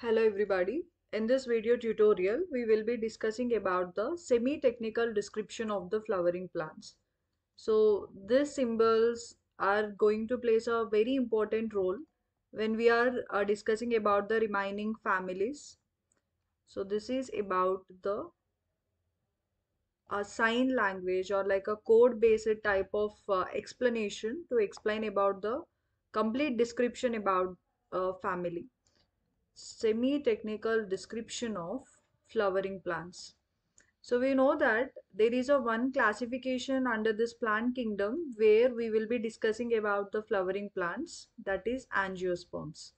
Hello everybody. In this video tutorial, we will be discussing about the semi-technical description of the flowering plants. So these symbols are going to play a very important role when we are uh, discussing about the remaining families. So this is about the a sign language or like a code based type of uh, explanation to explain about the complete description about a uh, family semi-technical description of flowering plants. So we know that there is a one classification under this plant kingdom where we will be discussing about the flowering plants that is angiosperms.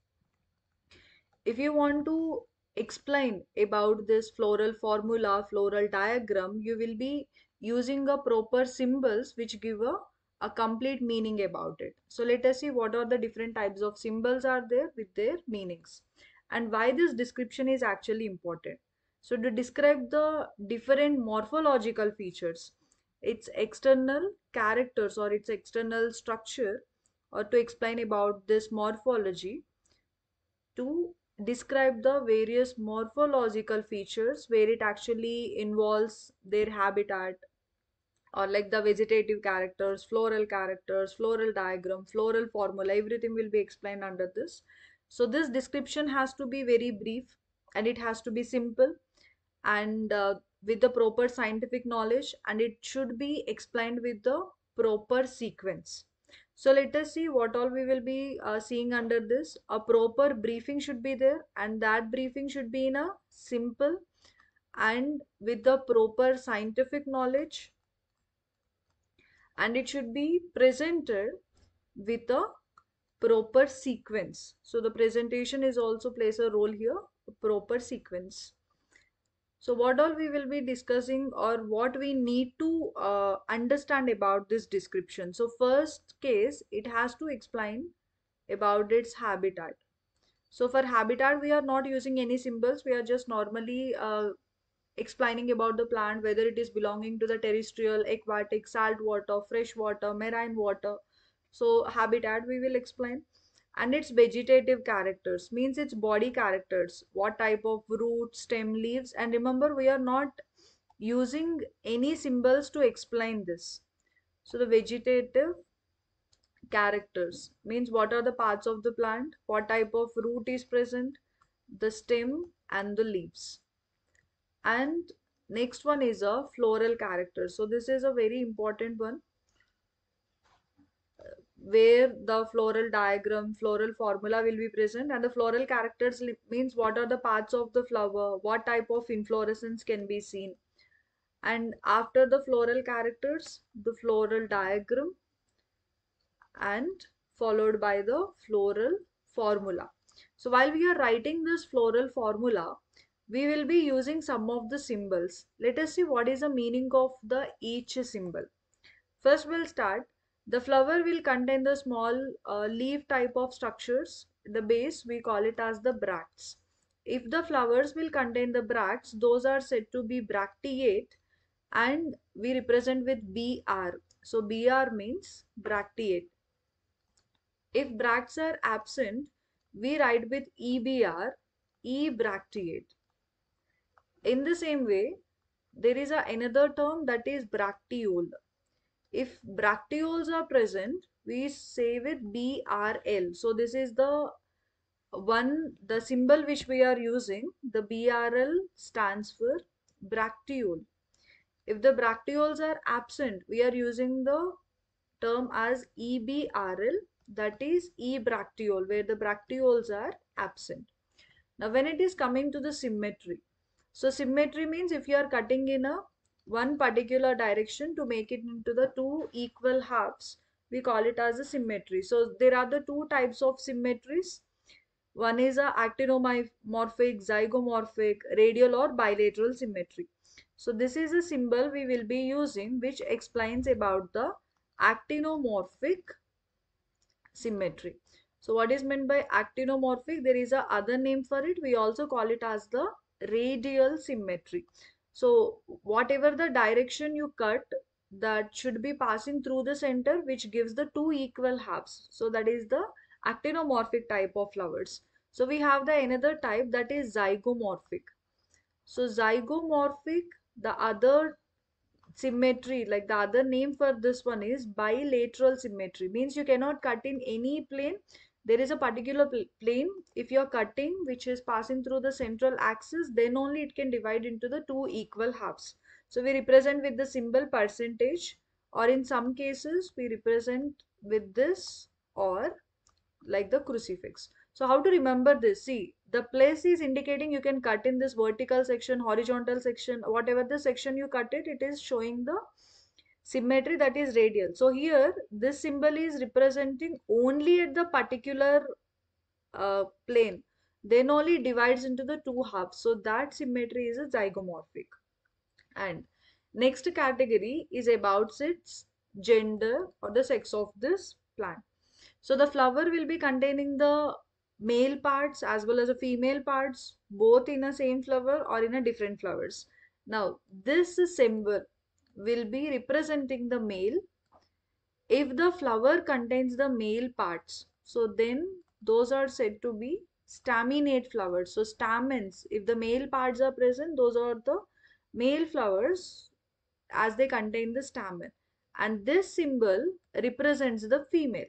If you want to explain about this floral formula, floral diagram, you will be using a proper symbols which give a, a complete meaning about it. So let us see what are the different types of symbols are there with their meanings and why this description is actually important. So to describe the different morphological features, its external characters or its external structure or to explain about this morphology, to describe the various morphological features where it actually involves their habitat or like the vegetative characters, floral characters, floral diagram, floral formula, everything will be explained under this so this description has to be very brief and it has to be simple and uh, with the proper scientific knowledge and it should be explained with the proper sequence so let us see what all we will be uh, seeing under this. A proper briefing should be there and that briefing should be in a simple and with the proper scientific knowledge and it should be presented with a proper sequence. So the presentation is also plays a role here, a proper sequence. So what all we will be discussing or what we need to uh, understand about this description. So first case, it has to explain about its habitat. So for habitat, we are not using any symbols. We are just normally uh, explaining about the plant, whether it is belonging to the terrestrial, aquatic, salt water, fresh water, marine water, so habitat we will explain and its vegetative characters means its body characters what type of root stem leaves and remember we are not using any symbols to explain this so the vegetative characters means what are the parts of the plant what type of root is present the stem and the leaves and next one is a floral character so this is a very important one where the floral diagram, floral formula will be present and the floral characters means what are the parts of the flower, what type of inflorescence can be seen. And after the floral characters, the floral diagram and followed by the floral formula. So while we are writing this floral formula, we will be using some of the symbols. Let us see what is the meaning of the each symbol. First we'll start the flower will contain the small uh, leaf type of structures. The base we call it as the bracts. If the flowers will contain the bracts, those are said to be bracteate and we represent with BR. So BR means bracteate. If bracts are absent, we write with EBR, E-bracteate. In the same way, there is a another term that is bracteole. If bracteoles are present, we say with BRL. So this is the one, the symbol which we are using, the BRL stands for bracteole. If the bracteoles are absent, we are using the term as EBRL, that is E-bracteole, where the bracteoles are absent. Now, when it is coming to the symmetry, so symmetry means if you are cutting in a one particular direction to make it into the two equal halves we call it as a symmetry so there are the two types of symmetries one is a actinomorphic zygomorphic radial or bilateral symmetry so this is a symbol we will be using which explains about the actinomorphic symmetry so what is meant by actinomorphic there is a other name for it we also call it as the radial symmetry so whatever the direction you cut that should be passing through the center which gives the two equal halves. So that is the actinomorphic type of flowers. So we have the another type that is zygomorphic. So zygomorphic, the other symmetry like the other name for this one is bilateral symmetry means you cannot cut in any plane there is a particular plane if you're cutting which is passing through the central axis then only it can divide into the two equal halves so we represent with the symbol percentage or in some cases we represent with this or like the crucifix so how to remember this see the place is indicating you can cut in this vertical section horizontal section whatever the section you cut it it is showing the symmetry that is radial. So here this symbol is representing only at the particular uh, plane. Then only divides into the two halves. So that symmetry is a zygomorphic. And next category is about its gender or the sex of this plant. So the flower will be containing the male parts as well as the female parts both in a same flower or in a different flowers. Now this symbol will be representing the male if the flower contains the male parts so then those are said to be staminate flowers so stamens if the male parts are present those are the male flowers as they contain the stamen and this symbol represents the female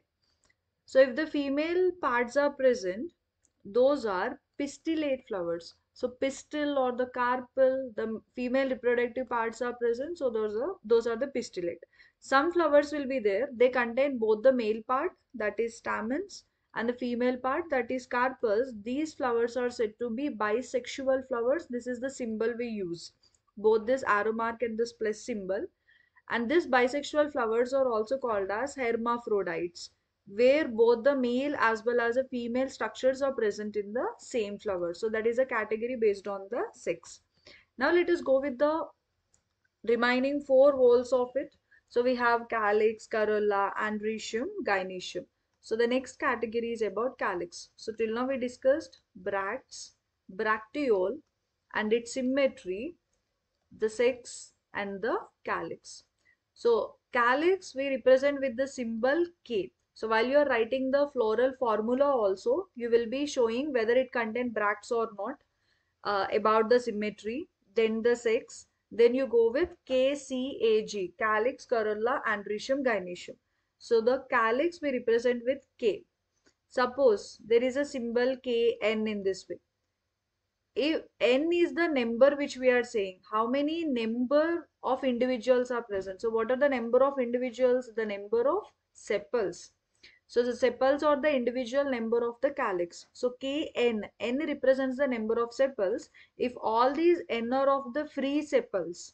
so if the female parts are present those are pistillate flowers so pistil or the carpel, the female reproductive parts are present. So those are those are the pistillate. Some flowers will be there. They contain both the male part that is stamens and the female part that is carpels. These flowers are said to be bisexual flowers. This is the symbol we use. Both this arrow mark and this plus symbol. And these bisexual flowers are also called as hermaphrodites where both the male as well as the female structures are present in the same flower. So that is a category based on the sex. Now let us go with the remaining four walls of it. So we have calyx, corolla, andrecium, gynecium. So the next category is about calyx. So till now we discussed bracts, bracteole and its symmetry, the sex and the calyx. So calyx we represent with the symbol K. So while you are writing the floral formula also, you will be showing whether it contains bracts or not uh, about the symmetry, then the sex, then you go with KCAG, calyx, corolla, andricium, gynecium. So the calyx we represent with K. Suppose there is a symbol KN in this way. If N is the number which we are saying, how many number of individuals are present? So what are the number of individuals? The number of sepals. So the sepals are the individual number of the calyx. So Kn, N represents the number of sepals. If all these N are of the free sepals,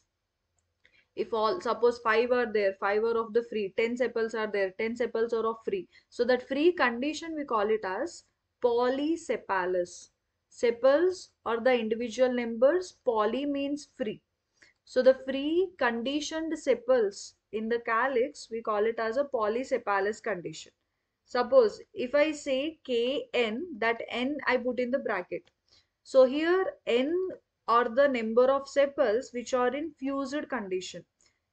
if all suppose 5 are there 5 are of the free 10 sepals are there 10 sepals are of free so that free condition we call it as polysepalous sepals are the individual numbers poly means free so the free conditioned sepals in the calyx we call it as a polysepalous condition Suppose if I say Kn, that n I put in the bracket. So here n are the number of sepals which are in fused condition.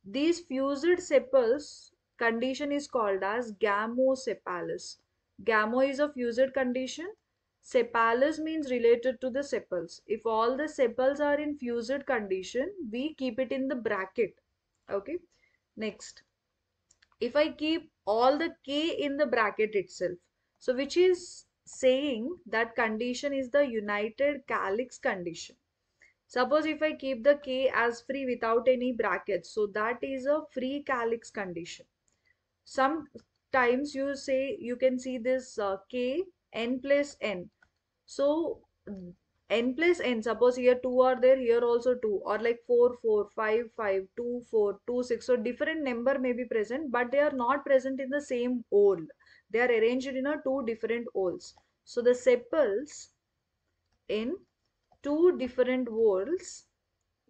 These fused sepals condition is called as gamosepalus. Gamo is a fused condition. Sepalus means related to the sepals. If all the sepals are in fused condition, we keep it in the bracket. Okay. Next if I keep all the k in the bracket itself. So which is saying that condition is the united calyx condition. Suppose if I keep the k as free without any brackets, so that is a free calyx condition. Sometimes you say you can see this uh, k n plus n. So n plus n suppose here 2 are there here also 2 or like 4 4 5 5 2 4 2 6 so different number may be present but they are not present in the same hole they are arranged in a two different holes so the sepals in two different holes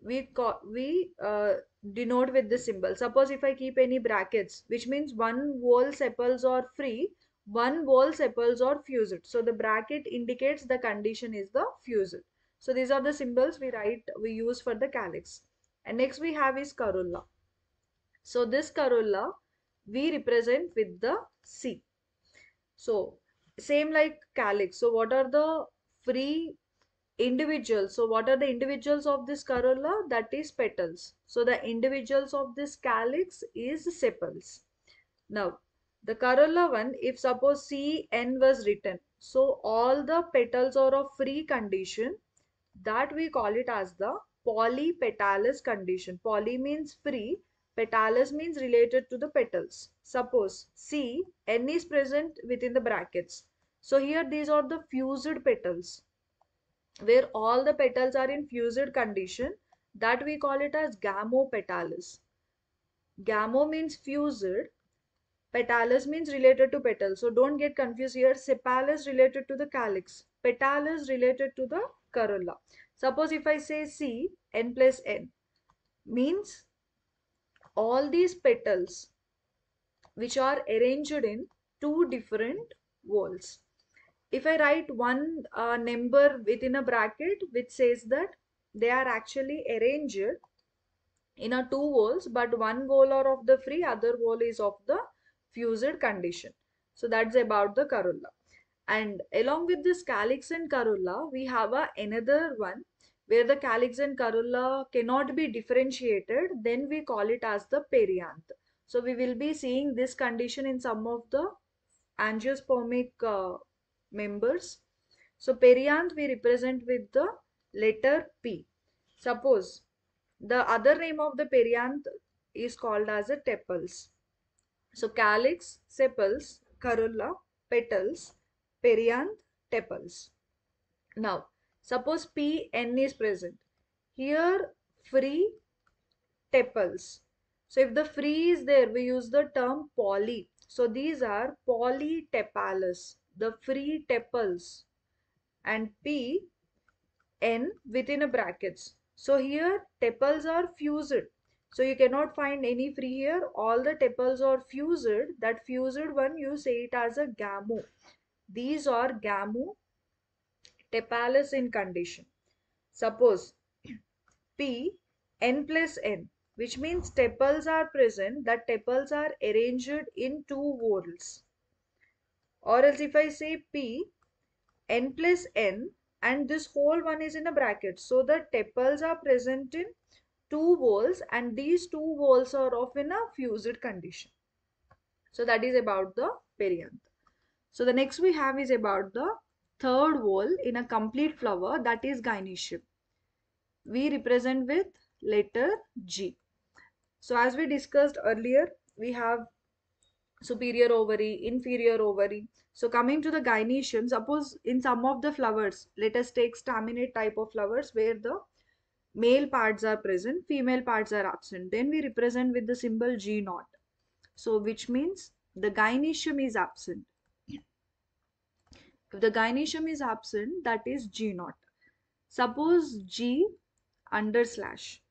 we call we uh, denote with this symbol suppose if i keep any brackets which means one wall sepals are free one wall sepals or fused. So the bracket indicates the condition is the fused. So these are the symbols we write, we use for the calyx. And next we have is corolla. So this corolla we represent with the C. So same like calyx. So what are the free individuals? So what are the individuals of this corolla? That is petals. So the individuals of this calyx is sepals. Now the corolla one, if suppose Cn was written, so all the petals are of free condition, that we call it as the polypetalous condition. Poly means free, petalous means related to the petals. Suppose C, N is present within the brackets. So here these are the fused petals where all the petals are in fused condition that we call it as gamopetalous. Gamo means fused Petalus means related to petal. So don't get confused here. Sepalus related to the calyx. Petalus related to the corolla. Suppose if I say C, N plus N means all these petals which are arranged in two different walls. If I write one uh, number within a bracket which says that they are actually arranged in a two walls but one wall are of the free other wall is of the fused condition. So that's about the corolla. And along with this calyx and corolla, we have a, another one where the calyx and corolla cannot be differentiated, then we call it as the perianth. So we will be seeing this condition in some of the angiospermic uh, members. So perianth we represent with the letter P. Suppose the other name of the perianth is called as a tepals. So calyx, sepals, corolla, petals, perianth, tepals. Now, suppose P, N is present. Here, free tepals. So if the free is there, we use the term poly. So these are polytepalus, the free tepals. And P, N within a brackets. So here tepals are fused. So you cannot find any free here. All the tepals are fused. That fused one you say it as a gamu. These are gamu tupalis in condition. Suppose P n plus n which means tepals are present that tepals are arranged in two whorls or else if I say P n plus n and this whole one is in a bracket so the tepals are present in two walls and these two walls are of in a fused condition. So that is about the perianth. So the next we have is about the third wall in a complete flower that is gynaecium. We represent with letter G. So as we discussed earlier, we have superior ovary, inferior ovary. So coming to the gynaecium, suppose in some of the flowers, let us take staminate type of flowers where the male parts are present, female parts are absent. Then we represent with the symbol G naught. So which means the gynecium is absent. If the gynecium is absent, that is G naught. Suppose G under slash.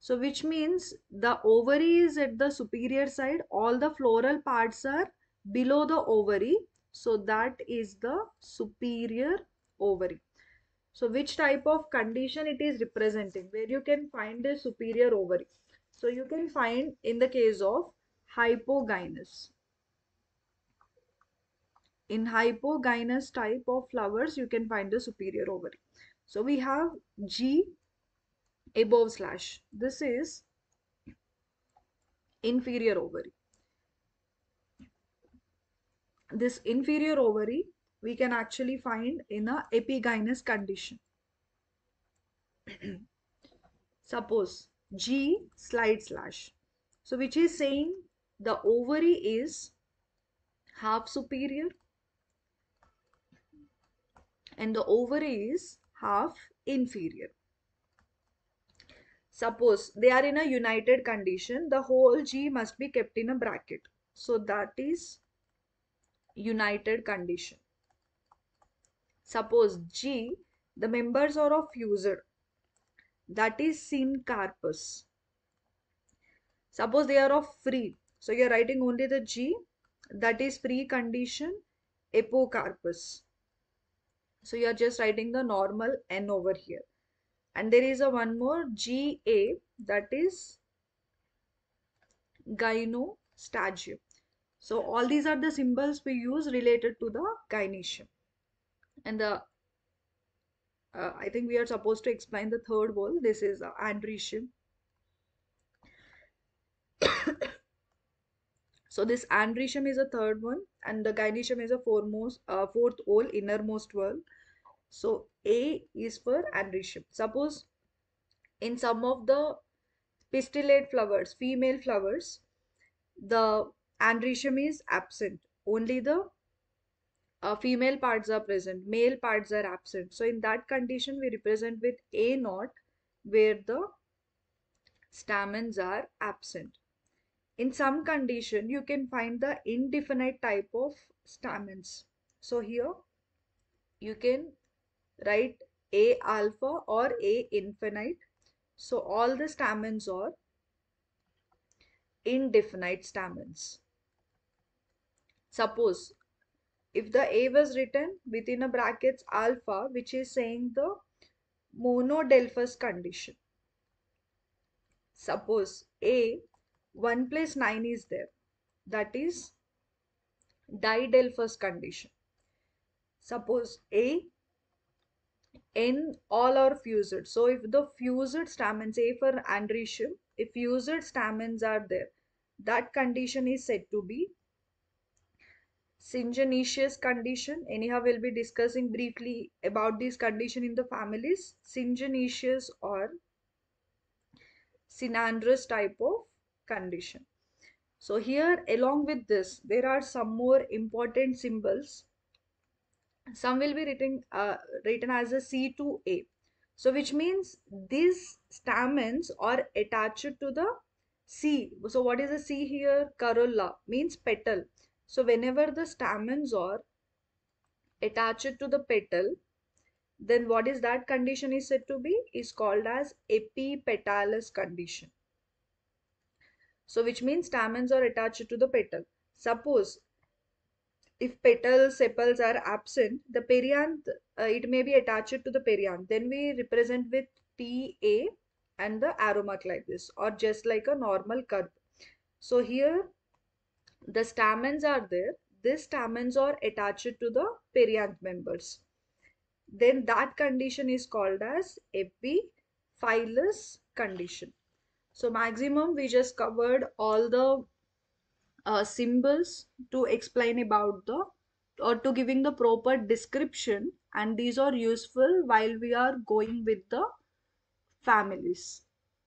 So which means the ovary is at the superior side. All the floral parts are below the ovary. So that is the superior ovary. So which type of condition it is representing where you can find the superior ovary. So you can find in the case of hypogynous. In hypogynous type of flowers you can find the superior ovary. So we have G above slash. This is inferior ovary. This inferior ovary we can actually find in a epigynous condition. Suppose G slide slash. So which is saying the ovary is half superior and the ovary is half inferior. Suppose they are in a united condition, the whole G must be kept in a bracket. So that is united condition. Suppose G, the members are of user, that is syncarpus. Suppose they are of free, so you are writing only the G, that is free condition, epocarpus. So you are just writing the normal N over here. And there is a one more GA, that is gynostagium. So all these are the symbols we use related to the gynecium and the uh, I think we are supposed to explain the third wall. This is uh, so this andretium is a third one and the gynecium is a foremost, uh, fourth wall, innermost wall. So A is for andretium. Suppose in some of the pistillate flowers, female flowers, the andretium is absent. Only the uh, female parts are present, male parts are absent. So in that condition, we represent with A naught where the stamens are absent. In some condition, you can find the indefinite type of stamens. So here you can write A alpha or A infinite. So all the stamens are indefinite stamens. Suppose if the A was written within a brackets alpha, which is saying the monodelphous condition. Suppose A 1 plus 9 is there, that is didelphous condition. Suppose A n all are fused. So if the fused stamens A for andrecium, if fused stamens are there, that condition is said to be syngenesious condition anyhow we'll be discussing briefly about this condition in the families syngenesious or synandrous type of condition so here along with this there are some more important symbols some will be written uh, written as a c2a so which means these stamens are attached to the c so what is a c here corolla means petal so whenever the stamens are attached to the petal, then what is that condition is said to be is called as epipetalous condition. So which means stamens are attached to the petal. Suppose if petal sepals are absent, the perianth, uh, it may be attached to the perianth. Then we represent with PA and the arrow mark like this or just like a normal curve. So here the stamens are there these stamens are attached to the perianth members then that condition is called as epiphylous condition so maximum we just covered all the uh, symbols to explain about the or to giving the proper description and these are useful while we are going with the families